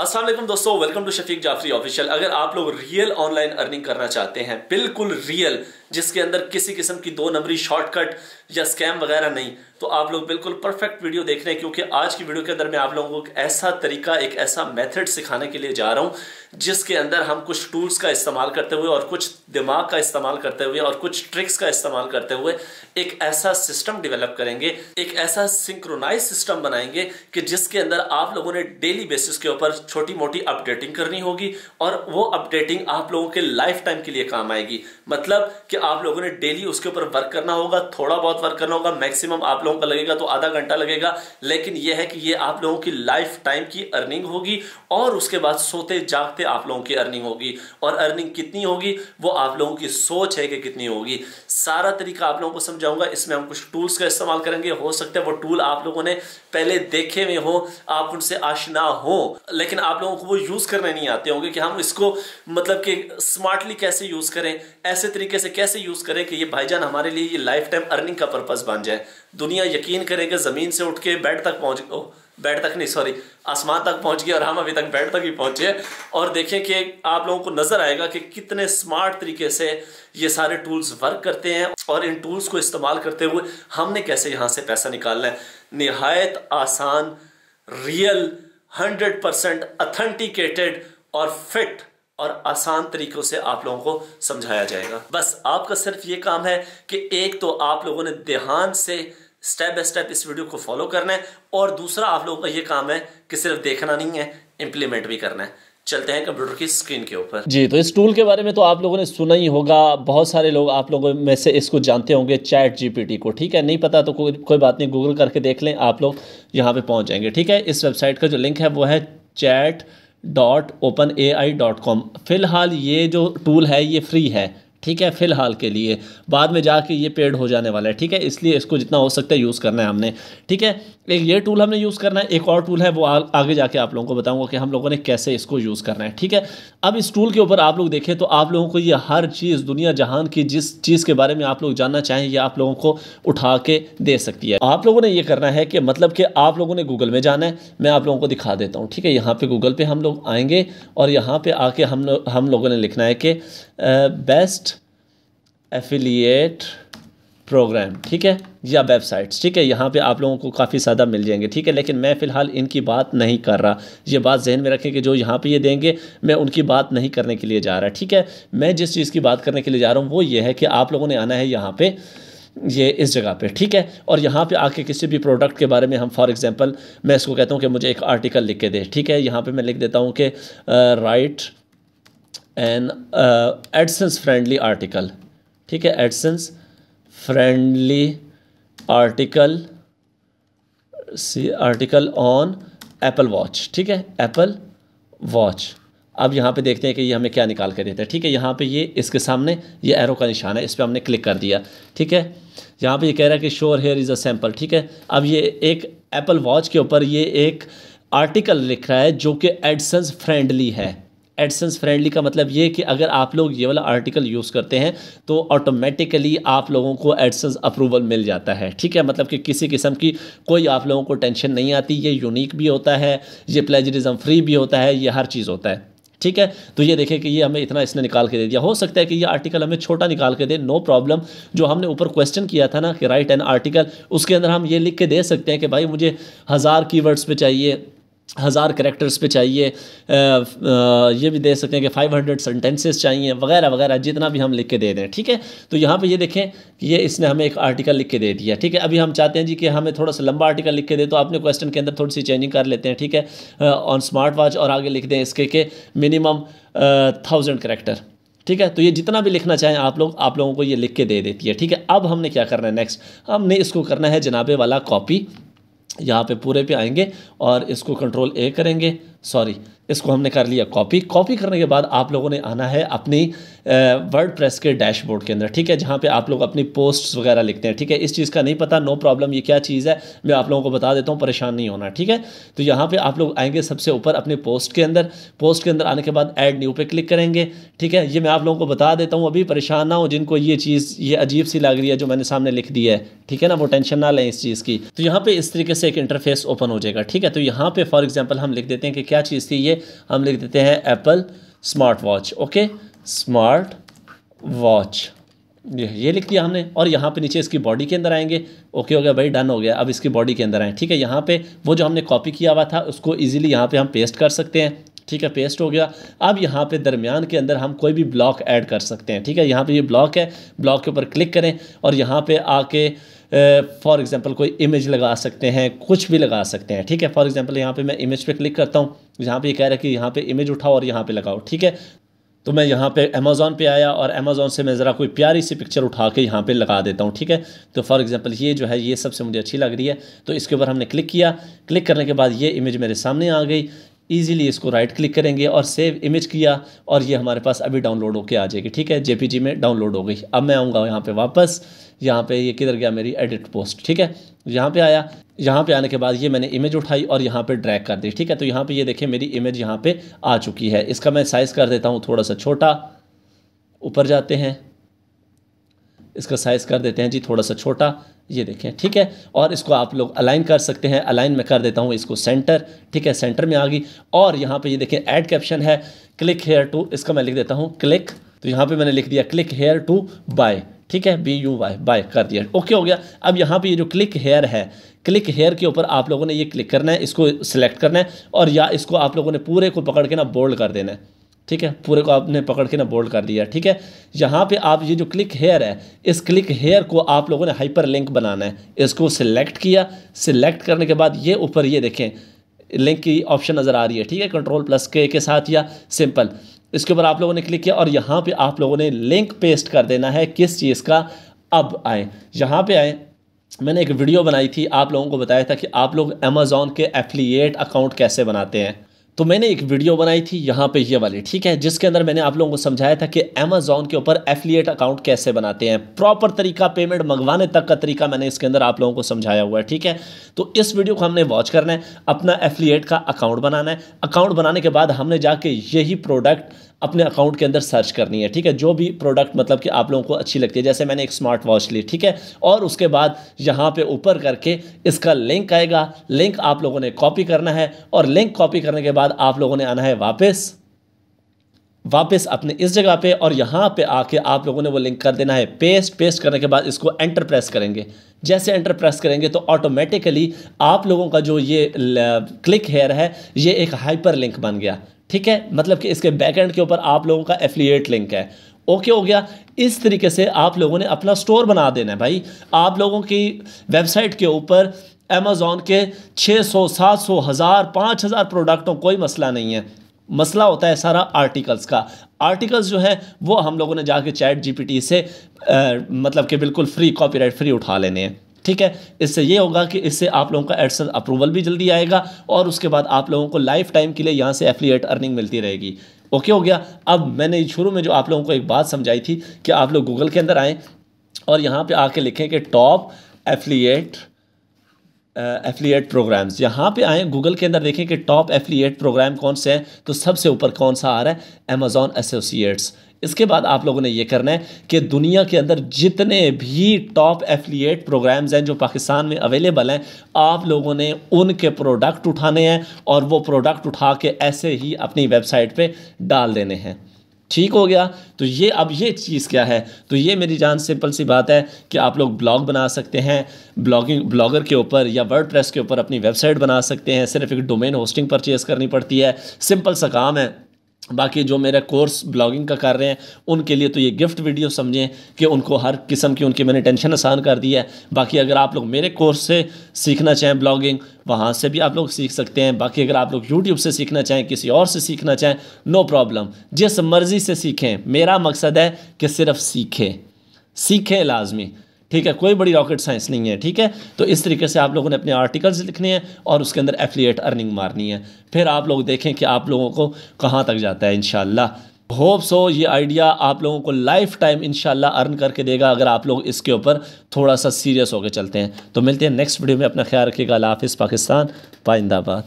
असलम दोस्तों welcome to Shafiq Jafri official अगर आप लोग रियल ऑनलाइन अर्निंग करना चाहते हैं बिल्कुल रियल जिसके अंदर किसी किस्म की दो नंबरी शॉर्टकट या स्कैम वगैरह नहीं तो आप लोग बिल्कुल परफेक्ट वीडियो देख रहे हैं क्योंकि आज की वीडियो के अंदर मैं आप लोगों को एक ऐसा तरीका एक ऐसा मेथड सिखाने के लिए जा रहा हूं जिसके अंदर हम कुछ टूल्स का इस्तेमाल करते हुए और कुछ दिमाग का इस्तेमाल करते हुए और कुछ ट्रिक्स का इस्तेमाल करते हुए एक ऐसा सिस्टम डेवलप करेंगे एक ऐसा सिंक्रोनाइज सिस्टम बनाएंगे कि जिसके अंदर आप लोगों ने डेली बेसिस के ऊपर छोटी मोटी अपडेटिंग करनी होगी और वो अपडेटिंग आप लोगों के लाइफ टाइम के लिए काम आएगी मतलब कि आप लोगों ने डेली उसके ऊपर वर्क करना होगा थोड़ा बहुत वर्क करना होगा मैक्सिमम आप लोग लोगों का लगेगा तो आधा घंटा लगेगा लेकिन यह है कि ये आप लोगों की लाइफ टाइम की अर्निंग होगी और उसके बाद सोते जागते आप लोगों की अर्निंग होगी और अर्निंग कितनी होगी वो आप लोगों की सोच है कि कितनी होगी सारा तरीका आप लोगों को समझाऊंगा इसमें हम कुछ टूल्स का इस्तेमाल करेंगे हो सकता है वो टूल आप लोगों ने पहले देखे हुए हो आप उनसे आशना हो लेकिन आप लोगों को वो यूज़ करने नहीं आते होंगे कि हम इसको मतलब कि स्मार्टली कैसे यूज़ करें ऐसे तरीके से कैसे यूज़ करें कि ये भाईजान हमारे लिए ये लाइफ टाइम अर्निंग का पर्पज़ बन जाए दुनिया दुनिया यकीन करेगा ज़मीन से उठ के बेड तक पहुंच पहुँच बेड तक नहीं सॉरी आसमान तक पहुंच गया और हम अभी तक बेड तक ही पहुंचे और देखें कि आप लोगों को नज़र आएगा कि कितने स्मार्ट तरीके से ये सारे टूल्स वर्क करते हैं और इन टूल्स को इस्तेमाल करते हुए हमने कैसे यहाँ से पैसा निकालना है निहायत आसान रियल हंड्रेड परसेंट अथेंटिकेटेड और फिट और आसान तरीकों से आप लोगों को समझाया जाएगा बस आपका सिर्फ ये काम है कि एक तो आप लोगों ने ध्यान से स्टेप बाय स्टेप इस वीडियो को फॉलो करना है और दूसरा आप लोगों का ये काम है कि सिर्फ देखना नहीं है इम्प्लीमेंट भी करना है चलते हैं कंप्यूटर की स्क्रीन के ऊपर जी तो इस टूल के बारे में तो आप लोगों ने सुना ही होगा बहुत सारे लोग आप लोगों में से इसको जानते होंगे चैट जीपीटी को ठीक है नहीं पता तो कोई कोई बात नहीं गूगल करके देख लें आप लोग यहाँ पे पहुँच जाएंगे ठीक है इस वेबसाइट का जो लिंक है वो है chat dot open A I dot com फिलहाल ये जो टूल है ये फ्री है ठीक है फ़िलहाल के लिए बाद में जाके ये पेड हो जाने वाला है ठीक है इसलिए इसको जितना हो सकता है यूज़ करना है हमने ठीक है एक ये टूल हमने यूज़ करना है एक और टूल है वो आ, आगे जाके आप लोगों को बताऊंगा कि हम लोगों ने कैसे इसको यूज़ करना है ठीक है अब इस टूल के ऊपर आप लोग देखें तो आप लोगों को ये हर चीज़ दुनिया जहान की जिस चीज़ के बारे में आप लोग जानना चाहें ये आप लोगों को उठा के दे सकती है आप लोगों ने ये करना है कि मतलब कि आप लोगों ने गूगल में जाना है मैं आप लोगों को दिखा देता हूँ ठीक है यहाँ पर गूगल पर हम लोग आएँगे और यहाँ पर आके हम लोग हम लोगों ने लिखना है कि बेस्ट एफिलिएट प्रोग्राम ठीक है या हाँ, वेबसाइट्स ठीक है यहाँ पे आप लोगों को काफ़ी ज़्यादा मिल जाएंगे ठीक है लेकिन मैं फ़िलहाल इनकी बात नहीं कर रहा ये बात जहन में रखें कि जो यहाँ पे ये देंगे मैं उनकी बात नहीं करने के लिए जा रहा ठीक है मैं जिस चीज़ की बात करने के लिए जा रहा हूँ वो ये है कि आप लोगों ने आना है यहाँ पर ये इस जगह पे ठीक है और यहाँ पे आके किसी भी प्रोडक्ट के बारे में हम फॉर एग्जांपल मैं इसको कहता हूँ कि मुझे एक आर्टिकल लिख के दे ठीक है यहाँ पे मैं लिख देता हूँ कि write an AdSense friendly article ठीक है AdSense friendly article see article on Apple watch ठीक है एप्पल वॉच अब यहाँ पे देखते हैं कि ये हमें क्या निकाल कर देता है ठीक है यहाँ पे ये इसके सामने ये एरो का निशान है इस पर हमने क्लिक कर दिया ठीक है यहाँ पे ये कह रहा है कि sure here is a sample ठीक है अब ये एक एप्पल वॉच के ऊपर ये एक आर्टिकल लिख रहा है जो कि एडसन्स फ्रेंडली है एडसेंस फ्रेंडली का मतलब ये कि अगर आप लोग ये वाला आर्टिकल यूज़ करते हैं तो ऑटोमेटिकली आप लोगों को एडसेंस अप्रूवल मिल जाता है ठीक है मतलब कि किसी किस्म की कोई आप लोगों को टेंशन नहीं आती ये यूनिक भी होता है ये प्लेजरिज्म फ्री भी होता है ये हर चीज़ होता है ठीक है तो ये देखें कि ये हमें इतना इसने निकाल के दे दिया हो सकता है कि ये आर्टिकल हमें छोटा निकाल के दे नो प्रॉब्लम जो हमने ऊपर क्वेश्चन किया था ना कि राइट एन आर्टिकल उसके अंदर हम ये लिख के दे सकते हैं कि भाई मुझे हज़ार कीवर्ड्स पे चाहिए हज़ार करेक्टर्स पे चाहिए ये भी दे सकते हैं कि 500 सेंटेंसेस चाहिए वगैरह वगैरह जितना भी हम लिख के दे दें ठीक है तो यहाँ पे ये देखें कि ये इसने हमें एक आर्टिकल लिख के दे दिया ठीक है अभी हम चाहते हैं जी कि हमें थोड़ा सा लंबा आर्टिकल लिख के दे तो आपने क्वेश्चन के अंदर थोड़ी सी चेंजिंग कर लेते हैं ठीक है ऑन स्मार्ट वॉच और आगे लिख दें इसके के मिनिमम थाउजेंड करेक्टर ठीक है तो ये जितना भी लिखना चाहें आप लोग आप लोगों को ये लिख के दे देती है ठीक है अब हमने क्या करना है नेक्स्ट हमने इसको करना है जनाबे वाला कॉपी यहाँ पे पूरे पे आएंगे और इसको कंट्रोल ए करेंगे सॉरी इसको हमने कर लिया कॉपी कॉपी करने के बाद आप लोगों ने आना है अपनी वर्ड प्रेस के डैशबोर्ड के अंदर ठीक है जहाँ पे आप लोग अपनी पोस्ट वगैरह लिखते हैं ठीक है इस चीज़ का नहीं पता नो प्रॉब्लम ये क्या चीज़ है मैं आप लोगों को बता देता हूँ परेशान नहीं होना ठीक है तो यहाँ पर आप लोग आएंगे सबसे ऊपर अपने पोस्ट के अंदर पोस्ट के अंदर आने के बाद एड न्यू पे क्लिक करेंगे ठीक है ये मैं आप लोगों को बता देता हूँ अभी परेशान ना हो जिनको ये चीज़ ये अजीब सी लग रही है जो मैंने सामने लिख दी है ठीक है ना वो टेंशन ना लें इस चीज़ की तो यहाँ पर इस तरीके से एक इंटरफेस ओपन हो जाएगा ठीक है तो यहाँ पर फॉर एग्जाम्पल हम लिख देते हैं कि क्या चीज़ थी ये हम लिख देते हैं Apple smartwatch okay smartwatch ये लिख दिया हमने और यहाँ पे नीचे इसकी बॉडी के अंदर आएंगे ओके हो गया भाई डन हो गया अब इसकी बॉडी के अंदर आए ठीक है यहाँ पे वो जो हमने कॉपी किया हुआ था उसको इजीली यहाँ पे हम पेस्ट कर सकते हैं ठीक है पेस्ट हो गया अब यहाँ पे दरमियान के अंदर हम कोई भी ब्लॉक ऐड कर सकते हैं ठीक है यहाँ पे ये ब्लॉक है ब्लॉक के ऊपर क्लिक करें और यहाँ पर आके फॉर एग्ज़ाम्पल कोई इमेज लगा सकते हैं कुछ भी लगा सकते हैं ठीक है फॉर एग्ज़ाम्पल यहाँ पे मैं इमेज पे क्लिक करता हूँ यहाँ पे ये कह रहा है कि यहाँ पे इमेज उठाओ और यहाँ पे लगाओ ठीक है तो मैं यहाँ पे अमेज़ोन पे आया और अमेज़ोन से मैं ज़रा कोई प्यारी सी पिक्चर उठा के यहाँ पे लगा देता हूँ ठीक है तो फॉर एग्जांपल ये जो है ये सबसे मुझे अच्छी लग रही है तो इसके ऊपर हमने क्लिक किया क्लिक करने के बाद ये इमेज मेरे सामने आ गई ईजिली इसको राइट क्लिक करेंगे और सेव इमेज किया और ये हमारे पास अभी डाउनलोड होकर आ जाएगी ठीक है जे में डाउनलोड हो गई अब मैं आऊँगा यहाँ पर वापस यहाँ पर ये किधर गया मेरी एडिट पोस्ट ठीक है यहाँ पर आया यहाँ पे आने के बाद ये मैंने इमेज उठाई और यहाँ पे ड्रैग कर दी ठीक है तो यहाँ पे ये देखिए मेरी इमेज यहाँ पे आ चुकी है इसका मैं साइज़ कर देता हूँ थोड़ा सा छोटा ऊपर जाते हैं इसका साइज़ कर देते हैं जी थोड़ा सा छोटा ये देखें ठीक है और इसको आप लोग अलाइन कर सकते हैं अलाइन में कर देता हूँ इसको सेंटर ठीक है सेंटर में आ गई और यहाँ पे ये देखें ऐड कैप्शन है क्लिक हेयर टू इसका मैं लिख देता हूँ क्लिक तो यहाँ पे मैंने लिख दिया क्लिक हेयर टू बाय ठीक है बी यू वाई बाय कर दिया ओके हो गया अब यहाँ पे ये जो क्लिक हेयर है क्लिक हेयर के ऊपर आप लोगों ने ये क्लिक करना है इसको सिलेक्ट करना है और या इसको आप लोगों ने पूरे को पकड़ के ना बोल्ड कर देना है ठीक है पूरे को आपने पकड़ के ना बोल्ड कर दिया ठीक है यहाँ पे आप ये जो क्लिक हेयर है इस क्लिक हेयर को आप लोगों ने हाइपर लिंक बनाना है इसको सिलेक्ट किया सिलेक्ट करने के बाद ये ऊपर ये देखें लिंक की ऑप्शन नज़र आ रही है ठीक है कंट्रोल प्लस के के साथ या सिंपल इसके ऊपर आप लोगों ने क्लिक किया और यहाँ पर आप लोगों ने लिंक पेस्ट कर देना है किस चीज़ का अब आए यहाँ पर आए मैंने एक वीडियो बनाई थी आप लोगों को बताया था कि आप लोग अमेज़ोन के एफिलिएट अकाउंट कैसे बनाते हैं तो मैंने एक वीडियो बनाई थी यहाँ पे ये वाली ठीक है जिसके अंदर मैंने आप लोगों को समझाया था कि अमेजोन के ऊपर एफिलिएट अकाउंट कैसे बनाते हैं प्रॉपर तरीका पेमेंट मंगवाने तक का तरीका मैंने इसके अंदर आप लोगों को समझाया हुआ है ठीक है तो इस वीडियो को हमने वॉच करना है अपना एफिलिएट का अकाउंट बनाना है अकाउंट बनाने के बाद हमने जाके यही प्रोडक्ट अपने अकाउंट के अंदर सर्च करनी है ठीक है जो भी प्रोडक्ट मतलब कि आप लोगों को अच्छी लगती है जैसे मैंने एक स्मार्ट वॉच ली ठीक है और उसके बाद यहाँ पे ऊपर करके इसका लिंक आएगा लिंक आप लोगों ने कॉपी करना है और लिंक कॉपी करने के बाद आप लोगों ने आना है वापस वापस अपने इस जगह पे और यहाँ पे आके आप लोगों ने वो लिंक कर देना है पेस्ट पेस्ट करने के बाद इसको एंटर प्रेस करेंगे जैसे एंटर प्रेस करेंगे तो ऑटोमेटिकली आप लोगों का जो ये क्लिक हेयर है ये एक हाइपर लिंक बन गया ठीक है मतलब कि इसके बैकएंड के ऊपर आप लोगों का एफिलिएट लिंक है ओके हो गया इस तरीके से आप लोगों ने अपना स्टोर बना देना है भाई आप लोगों की वेबसाइट के ऊपर अमेज़ोन के 600, 700, हज़ार पाँच हज़ार प्रोडक्टों कोई मसला नहीं है मसला होता है सारा आर्टिकल्स का आर्टिकल्स जो है वो हम लोगों ने जाके चैट जीपीटी से आ, मतलब कि बिल्कुल फ्री कॉपीराइट फ्री उठा लेने हैं ठीक है इससे ये होगा कि इससे आप लोगों का एडसन अप्रूवल भी जल्दी आएगा और उसके बाद आप लोगों को लाइफ टाइम के लिए यहाँ से एफिलिएट अर्निंग मिलती रहेगी ओके हो गया अब मैंने शुरू में जो आप लोगों को एक बात समझाई थी कि आप लोग गूगल के अंदर आएँ और यहाँ पर आके लिखें कि टॉप एफिलिएट एफिलिएट प्रोग्राम्स यहाँ पे आए गूगल के अंदर देखें कि टॉप एफिलिएट प्रोग्राम कौन से हैं तो सबसे ऊपर कौन सा आ रहा है अमेजोन एसोसिएट्स इसके बाद आप लोगों ने ये करना है कि दुनिया के अंदर जितने भी टॉप एफिलिएट प्रोग्राम्स हैं जो पाकिस्तान में अवेलेबल हैं आप लोगों ने उनके प्रोडक्ट उठाने हैं और वो प्रोडक्ट उठा के ऐसे ही अपनी वेबसाइट पे डाल देने हैं ठीक हो गया तो ये अब ये चीज़ क्या है तो ये मेरी जान सिंपल सी बात है कि आप लोग ब्लॉग बना सकते हैं ब्लॉगिंग ब्लॉगर के ऊपर या वर्ड के ऊपर अपनी वेबसाइट बना सकते हैं सिर्फ एक डोमेन होस्टिंग परचेज़ करनी पड़ती है सिंपल सा काम है बाकी जो मेरा कोर्स ब्लॉगिंग का कर रहे हैं उनके लिए तो ये गिफ्ट वीडियो समझें कि उनको हर किस्म की उनकी मैंने टेंशन आसान कर दी है बाकी अगर आप लोग मेरे कोर्स से सीखना चाहें ब्लॉगिंग वहाँ से भी आप लोग सीख सकते हैं बाकी अगर आप लोग यूट्यूब से सीखना चाहें किसी और से सीखना चाहें नो प्रॉब्लम जिस मर्ज़ी से सीखें मेरा मकसद है कि सिर्फ सीखें सीखें लाजमी ठीक है कोई बड़ी रॉकेट साइंस नहीं है ठीक है तो इस तरीके से आप लोगों ने अपने आर्टिकल्स लिखने हैं और उसके अंदर एफिलिएट अर्निंग मारनी है फिर आप लोग देखें कि आप लोगों को कहाँ तक जाता है इन होप सो ये आइडिया आप लोगों को लाइफ टाइम इन अर्न करके देगा अगर आप लोग इसके ऊपर थोड़ा सा सीरियस होकर चलते हैं तो मिलते हैं नेक्स्ट वीडियो में अपना ख्याल रखिएगा हाफिज़ पाकिस्तान पाइंदाबाद